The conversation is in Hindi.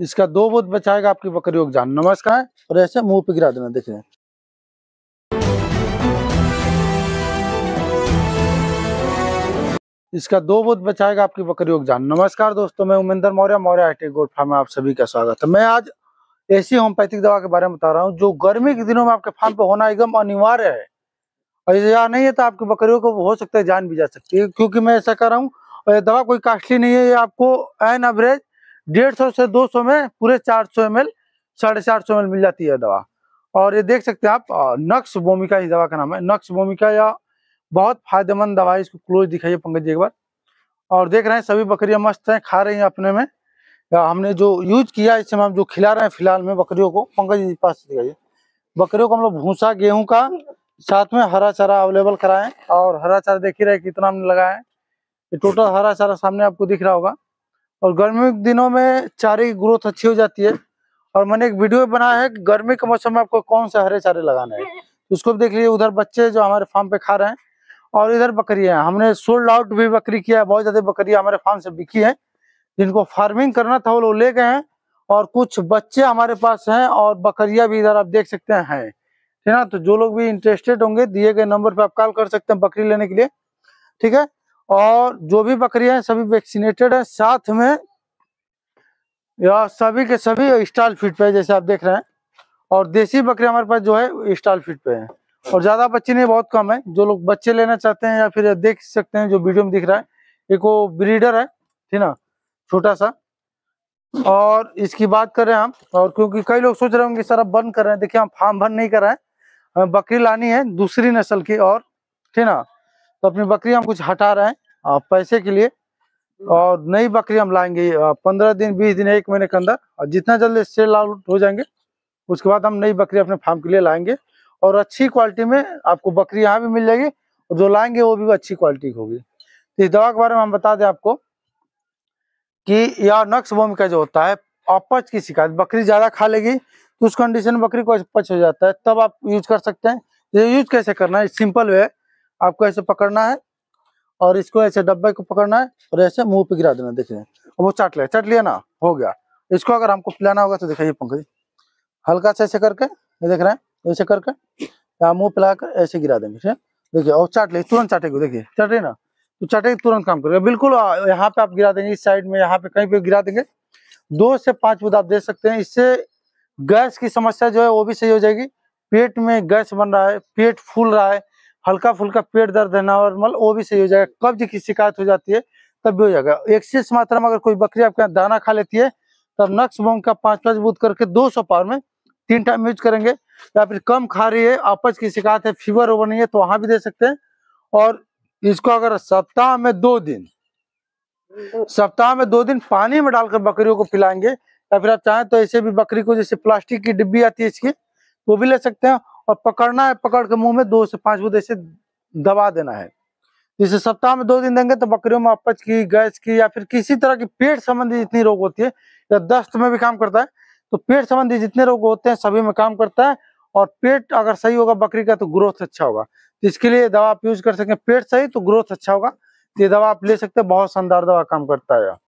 इसका दो बोध बचाएगा आपकी बकरी को जान नमस्कार और ऐसे मुंह पे गिरा देना देख रहे हैं इसका दो बोध बचाएगा आपकी बकरियों को जान नमस्कार दोस्तों मैं Umendra Maurya Maurya hi-tech goat farm में आप सभी का स्वागत है मैं आज ऐसी होम्योपैथिक दवा के बारे में बता रहा हूँ जो गर्मी के दिनों में आपके फार्म पे होना एकदम अनिवार्य है और यहाँ नहीं है तो आपकी बकरियों को हो सकता है जान भी जा सकती है क्योंकि मैं ऐसा कर रहा हूँ दवा कोई कास्टली नहीं है ये आपको एन एवरेज डेढ़ सौ से दो सौ में पूरे चार सौ एम एल साढ़े चार सौ एम मिल जाती है दवा और ये देख सकते हैं आप नक्स भूमिका इस दवा का नाम है नक्स भूमिका या बहुत फायदेमंद दवा है इसको क्लोज दिखाइए पंकज जी एक बार और देख रहे हैं सभी बकरियां मस्त हैं खा रही हैं अपने में हमने जो यूज किया समय हम जो खिला रहे हैं फिलहाल में बकरियों को पंकज जी पास दिखाइए बकरियों को हम लोग भूसा गेहूं का साथ में हरा चारा अवेलेबल कराएं और हरा चारा देख ही रहे कितना हमने लगाए टोटल हरा चारा सामने आपको दिख रहा होगा और गर्मी के दिनों में चारे की ग्रोथ अच्छी हो जाती है और मैंने एक वीडियो बनाया है कि गर्मी के मौसम में आपको कौन से हरे चारे लगाना है तो उसको भी देख लीजिए उधर बच्चे जो हमारे फार्म पे खा रहे हैं और इधर बकरियां हैं हमने सोल्ड आउट भी बकरी किया है बहुत ज्यादा बकरियां हमारे फार्म से बिकी हैं जिनको फार्मिंग करना था वो लोग ले गए हैं और कुछ बच्चे हमारे पास हैं और बकरिया भी इधर आप देख सकते हैं ठीक है ना तो जो लोग भी इंटरेस्टेड होंगे दिए गए नंबर पर आप कॉल कर सकते हैं बकरी लेने के लिए ठीक है और जो भी बकरियां हैं सभी वैक्सीनेटेड हैं साथ में या सभी के सभी स्टाल फिट पे जैसे आप देख रहे हैं और देसी बकरे हमारे पास जो है स्टाल फिट पे है और ज्यादा बच्चे नहीं बहुत कम है जो लोग बच्चे लेना चाहते हैं या फिर देख सकते हैं जो वीडियो में दिख रहा है एक वो ब्रीडर है ठीक ना छोटा सा और इसकी बात कर रहे हैं हम और क्योंकि कई लोग सोच रहे होंगे सर अब बंद कर रहे हैं देखिए हम फार्म बंद नहीं कर रहे हैं हमें बकरी लानी है दूसरी नस्ल की और ठीक ना तो अपनी बकरी हम कुछ हटा रहे हैं पैसे के लिए और नई बकरी हम लाएंगे पंद्रह दिन बीस दिन एक महीने के अंदर और जितना जल्दी सेल आउट हो जाएंगे उसके बाद हम नई बकरी अपने फार्म के लिए लाएंगे और अच्छी क्वालिटी में आपको बकरी यहाँ भी मिल जाएगी और जो लाएंगे वो भी अच्छी क्वालिटी की होगी तो इस दवा के बारे में हम बता दें आपको कि यह नक्स वोम का जो होता है अपच की शिकायत बकरी ज़्यादा खा लेगी तो उस कंडीशन में बकरी को अपच हो जाता है तब आप यूज कर सकते हैं ये यूज कैसे करना है सिंपल वे है आपको ऐसे पकड़ना है और इसको ऐसे डब्बे को पकड़ना है और ऐसे मुंह पे गिरा देना देखिए और वो चाट लिया चाट लिया ना हो गया इसको अगर हमको पिलाना होगा तो दिखाइए पंकज हल्का से ऐसे करके ये देख रहे हैं ऐसे करके या मुंह पिला कर ऐसे गिरा देंगे ठीक है देखिए और चाट लिया तुरंत चाटेगी देखिए चाट रही ना तो चाटेगी तुरंत काम करेगा बिल्कुल यहाँ पे आप गिरा देंगे इस साइड में यहाँ पे कहीं पे गिरा देंगे दो से पांच बुद्ध आप दे सकते हैं इससे गैस की समस्या जो है वो भी सही हो जाएगी पेट में गैस बन रहा है पेट फूल रहा है हल्का फुल्का पेट दर्द है नॉर्मल मतलब वो भी सही हो जाएगा कब्ज की शिकायत हो जाती है तब भी हो जाएगा एक्सेस मात्रा में अगर कोई बकरी आपके यहाँ दाना खा लेती है तब नक्स बोंग का पांच पांच बूथ करके दो सौ पावर में तीन टाइम यूज करेंगे या फिर कम खा रही है आपस की शिकायत है फीवर ओवर नहीं है तो वहां भी दे सकते हैं और इसको अगर सप्ताह में दो दिन सप्ताह में दो दिन पानी में डालकर बकरियों को पिलाएंगे या फिर आप चाहें तो ऐसे भी बकरी को जैसे प्लास्टिक की डिब्बी आती है इसकी वो भी ले सकते हैं और पकड़ना है पकड़ के मुंह में दो से पांच बुद्ध ऐसे दबा देना है जैसे सप्ताह में दो दिन देंगे तो बकरियों में अपच की गैस की या फिर किसी तरह की पेट संबंधी जितनी रोग होती है या दस्त में भी काम करता है तो पेट संबंधी जितने रोग होते हैं सभी में काम करता है और पेट अगर सही होगा बकरी का तो ग्रोथ अच्छा होगा तो इसके लिए दवा आप यूज कर सकें पेट सही तो ग्रोथ अच्छा होगा तो ये दवा आप ले सकते हैं बहुत शानदार दवा काम करता है